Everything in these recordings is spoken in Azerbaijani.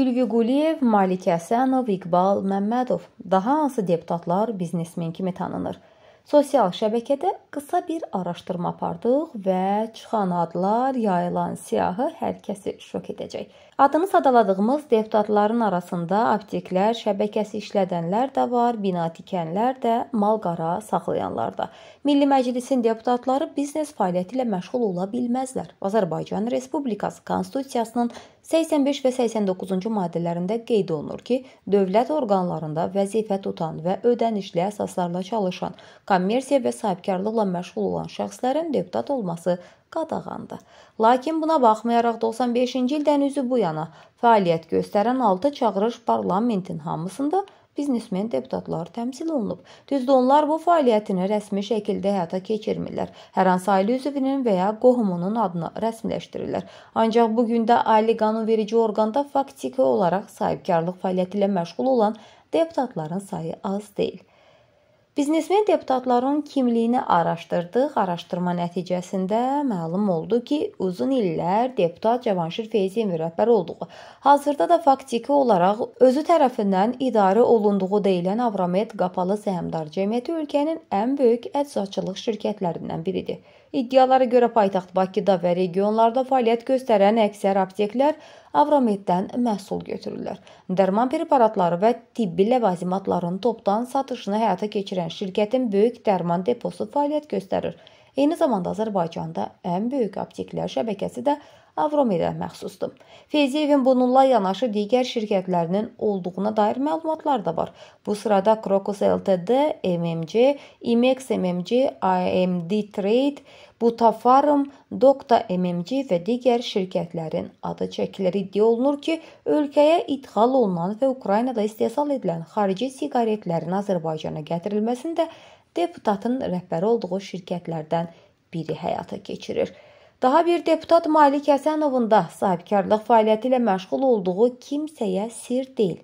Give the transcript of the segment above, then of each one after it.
Ülvi Quliyev, Malik Həsənov, İqbal Məmmədov, daha hansı deputatlar biznesmen kimi tanınır? Sosial şəbəkədə qısa bir araşdırma apardıq və çıxan adlar, yayılan siyahı hər kəsi şok edəcək. Adını sadaladığımız deputatların arasında apteklər, şəbəkəsi işlədənlər də var, bina tikənlər də, mal-qara saxlayanlar da. Milli Məclisin deputatları biznes fəaliyyəti ilə məşğul ola bilməzlər. Azərbaycan Respublikası Konstitusiyasının 85 və 89-cu maddələrində qeyd olunur ki, dövlət orqanlarında vəzifə tutan və ödənişli əsaslarla çalışan, kommersiya və sahibkarlıqla məşğul olan şəxslərin deputat olması qadağandır. Lakin buna baxmayaraq 95-ci ildən üzü bu yana fəaliyyət göstərən 6 çağırış parlamentin hamısında biznesmen deputatlar təmsil olunub. Düzdür, onlar bu fəaliyyətini rəsmi şəkildə həyata keçirmirlər. Hər hansı ailə üzvünün və ya qohumunun adını rəsmiləşdirirlər. Ancaq bu gün də ali qanunverici orqanda faktiki olaraq sahibkarlıq fəaliyyəti ilə məşğul olan deputatların sayı az deyil. Biznesmen deputatların kimliyini araşdırdıq. Araşdırma nəticəsində məlum oldu ki, uzun illər deputat Cavanşir Feyziyevin rəhbər olduğu, hazırda da faktiki olaraq özü tərəfindən idarə olunduğu deyilən Avramet Qapalı Səhmdar Cəmiyyəti ölkənin ən böyük əczaçılıq şirkətlərindən biridir. İddialara görə paytaxt Bakıda və regionlarda fəaliyyət göstərən əksər apteklər Avromeddən məhsul götürürlər. Dərman preparatları və tibbi ləvazimatların topdan satışını həyata keçirən şirkətin böyük dərman deposu fəaliyyət göstərir. Eyni zamanda Azərbaycanda ən böyük apteklər şəbəkəsi də Avromeda məxsusdur. Feyziyevin bununla yanaşı digər şirkətlərinin olduğuna dair məlumatlar da var. Bu sırada Krokus LTD, MMC, IMEX MMC, AMD Trade, Butafarm, Dokta MMC və digər şirkətlərin adı çəkilir. İddia olunur ki, ölkəyə ixal olunan və Ukraynada istehsal edilən xarici siqaretlərin Azərbaycana gətirilməsində deputatın rəhbəri olduğu şirkətlərdən biri həyata keçirir. Daha bir deputat Malik Həsənovun da sahibkarlıq fəaliyyəti ilə məşğul olduğu kimsəyə sir deyil.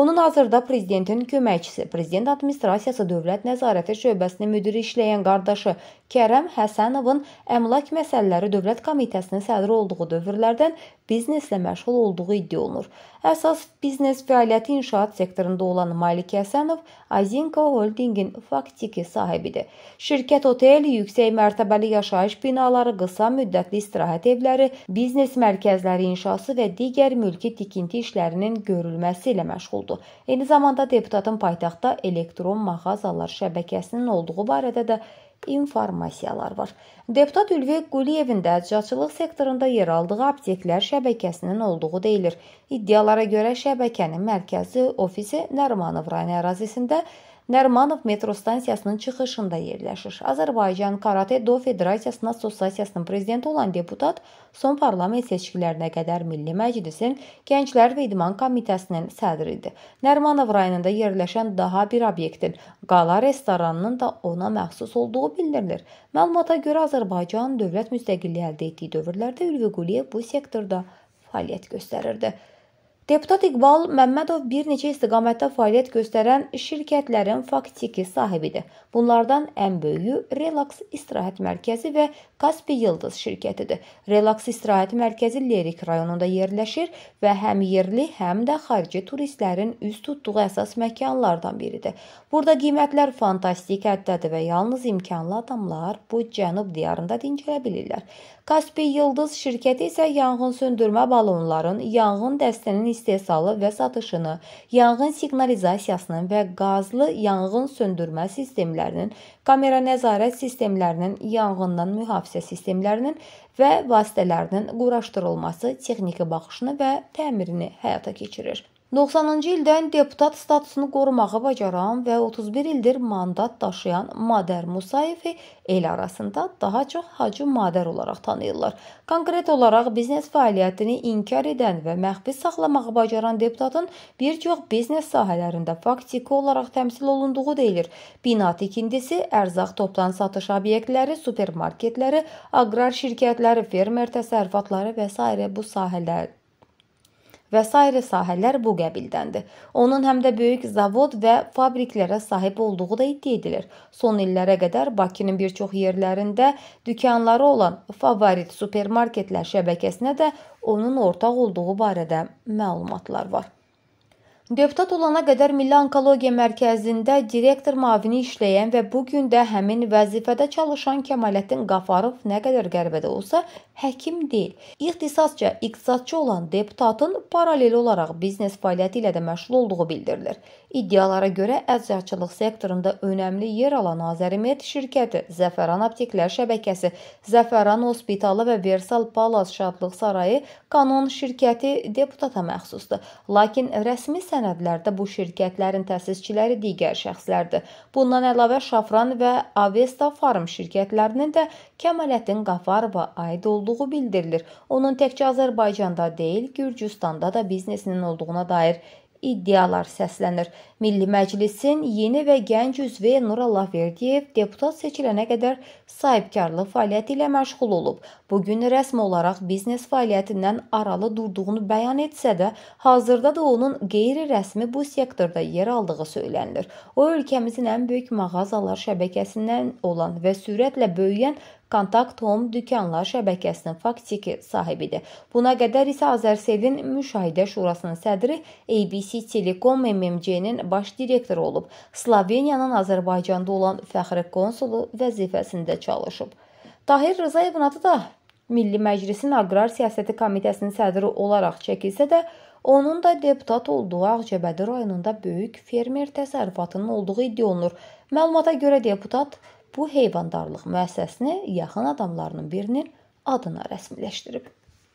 Onun hazırda prezidentin köməkçisi, prezident administrasiyası Dövlət Nəzarəti şöbəsinin müdiri işləyən qardaşı Kərəm Həsənovun əmlak məsələləri Dövlət Komitəsinin sədri olduğu dövrlərdən bizneslə məşğul olduğu iddia olunur. Əsas biznes fəaliyyəti inşaat sektorunda olan Malik Həsənov Azinka Holdingin faktiki sahibidir. Şirkət otel, yüksək mərtəbəli yaşayış binaları, qısa müddətli istirahət evləri, biznes mərkəzləri inşası və digər mülki tikinti işlərinin görülməsi ilə məşğuldur. Eyni zamanda deputatın paytaxtda elektron mağazalar şəbəkəsinin olduğu barədə də informasiyalar var. Deputat Ülvi Quliyevin də əczaçılıq sektorunda yer aldığı apteklər şəbəkəsinin olduğu deyilir. İddialara görə şəbəkənin mərkəzi ofisi Nərimanov rayonu ərazisində Nərmanov metro stansiyasının çıxışında yerləşir. Azərbaycan Karate Do Federasiyasının Assosiasiyasının prezidenti olan deputat son parlament seçkilərinə qədər Milli Məclisin Gənclər və İdman Komitəsinin sədridir. Nərmanov rayonunda yerləşən daha bir obyektin qala restoranının da ona məxsus olduğu bildirilir. Məlumata görə Azərbaycan dövlət müstəqilliyi əldə etdiyi dövrlərdə Ülvi Quliyev bu sektorda fəaliyyət göstərirdi. Deputat İqbal Məmmədov bir neçə istiqamətdə fəaliyyət göstərən şirkətlərin faktiki sahibidir. Bunlardan ən böyüyü Relax İstirahət Mərkəzi və Kaspi Yıldız şirkətidir. Relax İstirahət Mərkəzi Lerik rayonunda yerləşir və həm yerli, həm də xarici turistlərin üz tutduğu əsas məkanlardan biridir. Burada qiymətlər fantastik həddadır və yalnız imkanlı adamlar bu cənub diyarında dincələ bilirlər. Kaspi Yıldız şirkəti isə yanğın söndürmə balonların, yanğın dəstənin istehsalı və satışını, yanğın siqnalizasiyasının və qazlı yanğın söndürmə sistemlərinin, kamera nəzarət sistemlərinin, yanğından mühafizə sistemlərinin və vasitələrinin quraşdırılması, texniki baxışını və təmirini həyata keçirir. 90-cı ildən deputat statusunu qorumağı bacaran və 31 ildir mandat daşıyan Madər Musayevi el arasında daha çox Hacı Madər olaraq tanıyırlar. Konkret olaraq biznes fəaliyyətini inkar edən və məxfi saxlamağı bacaran deputatın bir çox biznes sahələrində faktiki olaraq təmsil olunduğu deyilir. Bina tikintisi, ərzaq toplan satış obyektləri, supermarketləri, aqrar şirkətləri, fermer təsərrüfatları və s. bu sahələr və s. sahələr bu qəbildəndir. Onun həm də böyük zavod və fabriklərə sahib olduğu da iddia edilir. Son illərə qədər Bakının bir çox yerlərində dükanları olan Favorit supermarketlər şəbəkəsinə də onun ortaq olduğu barədə məlumatlar var. Deputat olana qədər Milli Onkologiya Mərkəzində direktor mavini işləyən və bu gün də həmin vəzifədə çalışan Kəmaləddin Qafarov nə qədər qəribədə olsa, həkim deyil. İxtisasca iqtisadçı olan deputatın paralel olaraq biznes fəaliyyəti ilə də məşğul olduğu bildirilir. İddialara görə əzərçılıq sektorunda önəmli yer alan Azərimet şirkəti, Zəfəran apteklər şəbəkəsi, Zəfəran hospitalı və Versal Palas şadlıq sarayı Kanon şirkəti deputata məxsusdur. Lakin rəsmi sən sənədlərdə bu şirkətlərin təsisçiləri digər şəxslərdir. Bundan əlavə Şafran və Avesta Farm şirkətlərinin də Kəmaləddin Qafarova aid olduğu bildirilir. Onun təkcə Azərbaycanda deyil, Gürcüstanda da biznesinin olduğuna dair iddialar səslənir. Milli Məclisin yeni və gənc üzvü Nur Allahverdiyev deputat seçilənə qədər sahibkarlıq fəaliyyəti ilə məşğul olub. Bu gün rəsmi olaraq biznes fəaliyyətindən aralı durduğunu bəyan etsə də, hazırda da onun qeyri-rəsmi bu sektorda yer aldığı söylənilir. O ölkəmizin ən böyük mağazalar şəbəkəsindən olan və sürətlə böyüyən Kontakt Home dükanlar şəbəkəsinin faktiki sahibidir. Buna qədər isə Azərselin müşahidə şurasının sədri ABC Telekom MMC-nin baş direktoru olub. Sloveniyanın Azərbaycanda olan fəxri konsulu vəzifəsində çalışıb. Tahir Rızayevin adı da Milli Məclisin Aqrar Siyasəti Komitəsinin sədri olaraq çəkilsə də, onun da deputat olduğu Ağcabədi rayonunda böyük fermer təsərrüfatının olduğu iddia olunur. Məlumata görə deputat bu heyvandarlıq müəssisəsini yaxın adamlarının birinin adına rəsmiləşdirib.